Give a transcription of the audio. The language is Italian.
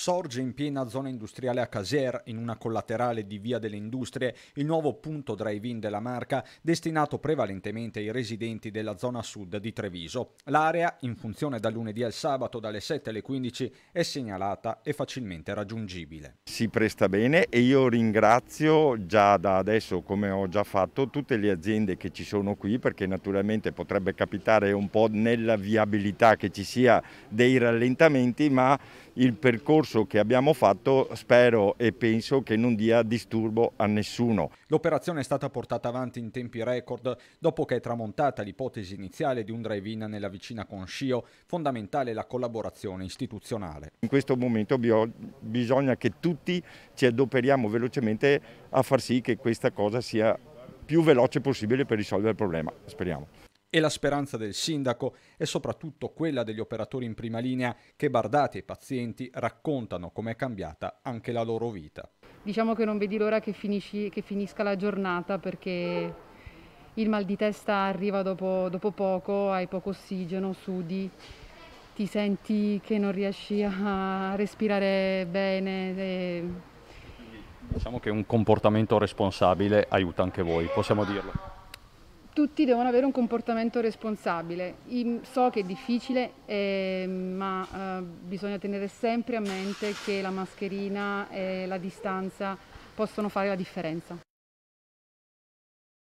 Sorge in piena zona industriale a Casier, in una collaterale di Via delle Industrie, il nuovo punto drive-in della marca destinato prevalentemente ai residenti della zona sud di Treviso. L'area, in funzione da lunedì al sabato dalle 7 alle 15, è segnalata e facilmente raggiungibile. Si presta bene e io ringrazio già da adesso, come ho già fatto, tutte le aziende che ci sono qui perché naturalmente potrebbe capitare un po' nella viabilità che ci sia dei rallentamenti, ma il percorso percorso che abbiamo fatto spero e penso che non dia disturbo a nessuno. L'operazione è stata portata avanti in tempi record dopo che è tramontata l'ipotesi iniziale di un drive-in nella vicina Conscio, fondamentale la collaborazione istituzionale. In questo momento bisogna che tutti ci adoperiamo velocemente a far sì che questa cosa sia più veloce possibile per risolvere il problema, speriamo. E la speranza del sindaco è soprattutto quella degli operatori in prima linea che, bardati e pazienti, raccontano com'è cambiata anche la loro vita. Diciamo che non vedi l'ora che, che, finisca la giornata perché il mal di testa arriva dopo, dopo poco, hai poco ossigeno, sudi, ti senti che non riesci a respirare bene. E... Diciamo che un comportamento responsabile aiuta anche voi, possiamo dirlo tutti devono avere un comportamento responsabile. So che è difficile, eh, ma eh, bisogna tenere sempre a mente che la mascherina e la distanza possono fare la differenza.